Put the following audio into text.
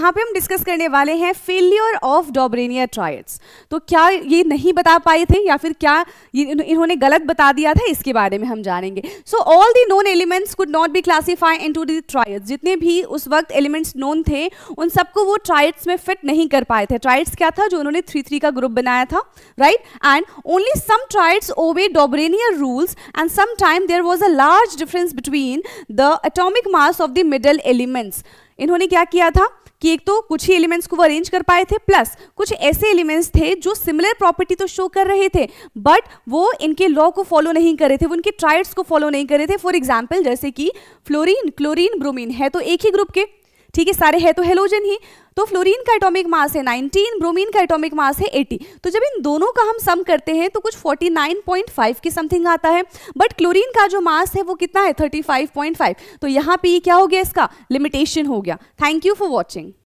यहाँ पे हम डिस्कस करने वाले हैं फेलियर ऑफ डोब्रेनिया ट्रायड्स तो क्या ये नहीं बता पाए थे या फिर क्या ये इन्होंने गलत बता दिया था इसके बारे में हम जानेंगे so all the known elements could not be classify into the triads जितने भी उस वक्त एलिमेंट्स नोन थे उन सबको वो ट्रायड्स में फिट नहीं कर पाए थे ट्रायड्स क्या था जो उन्होंने थ्री थ्री का ग्रुप बनाया था right and only some triads obey Dobereiner rules and some time there was a large difference between the atomic mass of the middle elements इन्होंने क्या किया था कि एक तो कुछ ही एलिमेंट्स को वो अरेंज कर पाए थे प्लस कुछ ऐसे एलिमेंट्स थे जो सिमिलर प्रॉपर्टी तो शो कर रहे थे बट वो इनके लॉ को फॉलो नहीं कर रहे थे वो इनके ट्राइड्स को फॉलो नहीं कर रहे थे फॉर एग्जाम्पल जैसे कि फ्लोरिन क्लोरिन ब्रोमिन है तो एक ही ग्रुप के ठीक है सारे है तो हेलोजन ही तो फ्लोरीन का एटॉमिक मास है 19 ब्रोमीन का एटॉमिक मास है 80 तो जब इन दोनों का हम सम करते हैं तो कुछ 49.5 की समथिंग आता है बट क्लोरीन का जो मास है वो कितना है 35.5 तो यहाँ पे ये क्या हो गया इसका लिमिटेशन हो गया थैंक यू फॉर वॉचिंग